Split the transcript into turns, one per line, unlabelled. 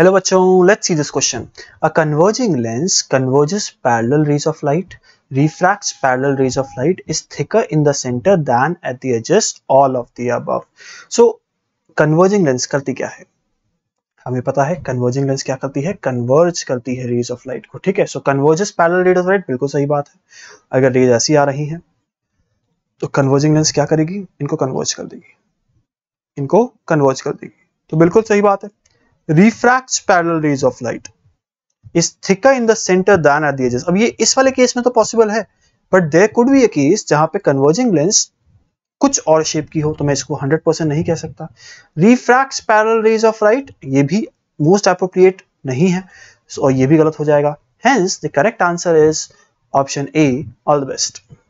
Hello बच्चों let's see this question a converging lens converges parallel rays of light refracts parallel rays of light is thicker in the centre than at the edges all of the above so converging lens करती क्या है हमें पता है converging lens क्या करती है converge करती है रेज ऑफ लाइट को ठीक है so converges parallel rays of light बिल्कुल सही बात है अगर रेज ऐसी आ रही है तो कन्वर्जिंग लेंस क्या करेगी इनको कन्वर्ज कर देगी इनको कन्वर्ज कर देगी तो बिल्कुल सही बात है refracts parallel rays of light is thicker in the center than at the edges. अब ये इस वाले केस में तो पॉसिबल है but there could be a case जहां पे कन्वर्जिंग लेंस कुछ और शेप की हो तो मैं इसको 100% नहीं कह सकता refract parallel rays of light ये भी मोस्ट अप्रोप्रिएट नहीं है और ये भी गलत हो जाएगा hence the correct answer is option A all the best